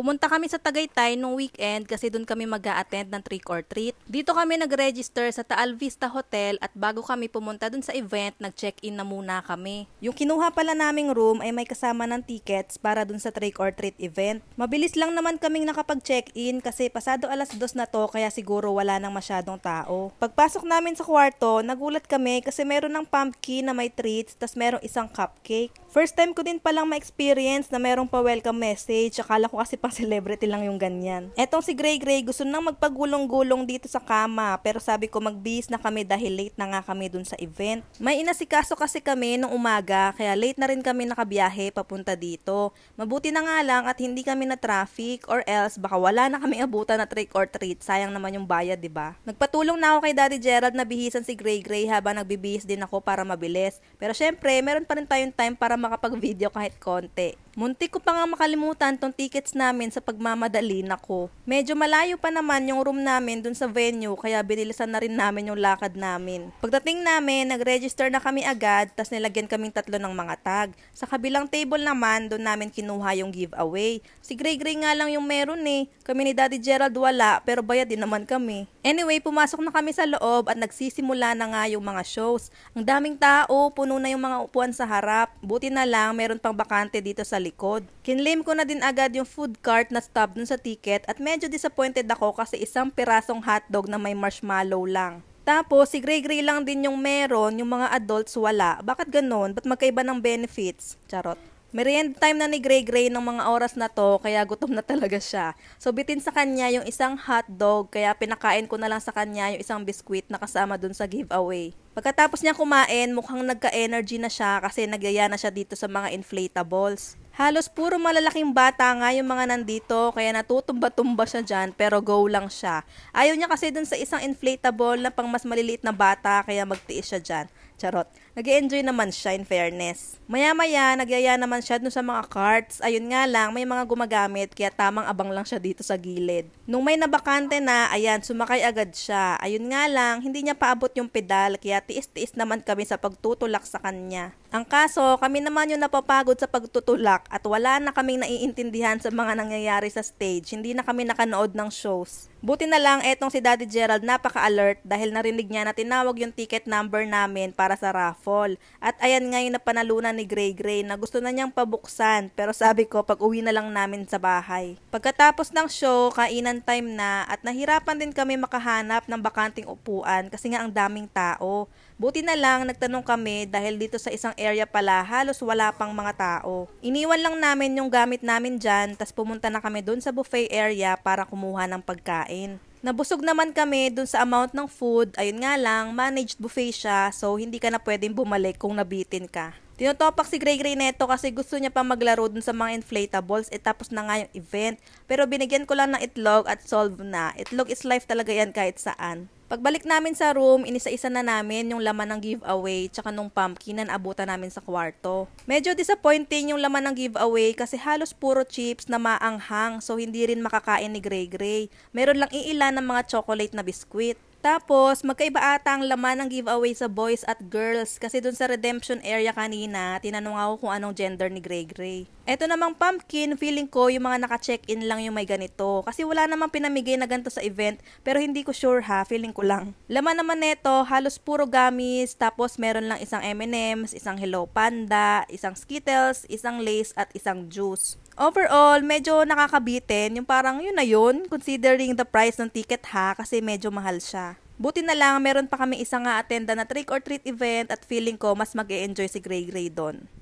Pumunta kami sa Tagaytay nung weekend kasi doon kami mag attend ng trick or treat. Dito kami nag-register sa Taal Vista Hotel at bago kami pumunta doon sa event, nag-check-in na muna kami. Yung kinuha pala naming room ay may kasama ng tickets para doon sa trick or treat event. Mabilis lang naman kaming nakapag-check-in kasi pasado alas dos na to kaya siguro wala nang masyadong tao. Pagpasok namin sa kwarto, nagulat kami kasi meron ng pumpkin na may treats tas merong isang cupcake. First time ko din palang ma-experience na merong pa-welcome message. Akala ko kasi pa pang celebrity lang yung ganyan. Etong si Grey Grey, gusto nang magpagulong-gulong dito sa kama pero sabi ko magbihis na kami dahil late na nga kami dun sa event. May inasikaso kasi kami nung umaga kaya late na rin kami nakabiyahe papunta dito. Mabuti na nga lang at hindi kami na traffic or else baka wala na kami abutan na trick or treat. Sayang naman yung bayad, di ba? Nagpatulong na ako kay Daddy Gerald na bihisan si Grey Grey habang nagbibihis din ako para mabilis. Pero syempre, meron pa rin tayong time para makapag-video kahit konti. Munti ko pa nga makalimutan tong tickets namin sa pagmamadali nako. Medyo malayo pa naman yung room namin dun sa venue kaya binilisan na rin namin yung lakad namin. Pagdating namin, nag-register na kami agad tas nilagyan kaming tatlo ng mga tag. Sa kabilang table naman, doon namin kinuha yung giveaway. Si Gray Gray nga lang yung meron eh. Kami ni Daddy Gerald wala pero bayad din naman kami. Anyway, pumasok na kami sa loob at nagsisimula na nga yung mga shows. Ang daming tao, puno na yung mga upuan sa harap. Buti na lang meron pang bakante dito sa likod. Kinlaim ko na din agad yung food cart na stop dun sa ticket at medyo disappointed ako kasi isang pirasong hotdog na may marshmallow lang. Tapos, si Grey Grey lang din yung meron, yung mga adults wala. Bakit ganun? Ba't magkaiba ng benefits? Charot. Merienda time na ni Grey Grey ng mga oras na to, kaya gutom na talaga siya. So bitin sa kanya yung isang hotdog, kaya pinakain ko na lang sa kanya yung isang biskwit na kasama dun sa giveaway. Pagkatapos niya kumain, mukhang nagka-energy na siya kasi nagyaya na siya dito sa mga inflatables. Halos puro malalaking bata nga yung mga nandito, kaya natutumba-tumba siya dyan, pero go lang siya. Ayaw niya kasi dun sa isang inflatable na pang mas maliliit na bata, kaya magtiis siya dyan. Charot. nag enjoy naman siya in fairness. Maya-maya, nagyaya naman siya dun sa mga carts. Ayun nga lang, may mga gumagamit, kaya tamang abang lang siya dito sa gilid. Nung may nabakante na, ayan, sumakay agad siya. Ayun nga lang, hindi niya paabot yung pedal, kaya tiis-tiis naman kami sa pagtutulak sa kanya. Ang kaso, kami naman yung napapagod sa pagtutulak at wala na kaming naiintindihan sa mga nangyayari sa stage. Hindi na kami nakanood ng shows. Buti na lang etong si Daddy Gerald napaka-alert dahil narinig niya na tinawag yung ticket number namin para sa raffle. At ayan ngayon na panalunan ni Grey Grey na gusto na niyang pabuksan pero sabi ko pag uwi na lang namin sa bahay. Pagkatapos ng show, kainan time na at nahirapan din kami makahanap ng bakanting upuan kasi nga ang daming tao. Buti na lang nagtanong kami dahil dito sa isang area pala halos wala pang mga tao. Iniwan lang namin yung gamit namin dyan tas pumunta na kami dun sa buffet area para kumuha ng pagkain. Nabusog naman kami dun sa amount ng food. Ayun nga lang, managed buffet siya so hindi ka na pwedeng bumalik kung nabitin ka. Tinotopak si Grey Grey neto kasi gusto niya pa maglaro dun sa mga inflatables eh tapos na nga yung event. Pero binigyan ko lang ng itlog at solve na. Itlog is life talaga yan kahit saan. Pagbalik namin sa room, inisa-isa na namin yung laman ng giveaway tsaka nung pumpkin na abutan namin sa kwarto. Medyo disappointing yung laman ng giveaway kasi halos puro chips na maanghang so hindi rin makakain ni Grey Grey. Meron lang iilan ng mga chocolate na biskwit. Tapos, magkaiba ata ang laman ng giveaway sa boys at girls kasi dun sa redemption area kanina, tinanong ako kung anong gender ni Grey Grey. Eto namang pumpkin, feeling ko yung mga naka-check-in lang yung may ganito kasi wala namang pinamigay na ganito sa event pero hindi ko sure ha, feeling ko lang. Laman naman nito, halos puro gummies, tapos meron lang isang M&M's, isang Hello Panda, isang Skittles, isang Lace at isang Juice. Overall, medyo nakakabitin. Yung parang yun na yun, considering the price ng ticket ha, kasi medyo mahal siya. Buti na lang, meron pa kami isang nga attenda na trick or treat event at feeling ko mas mag -e enjoy si Grey Gray doon.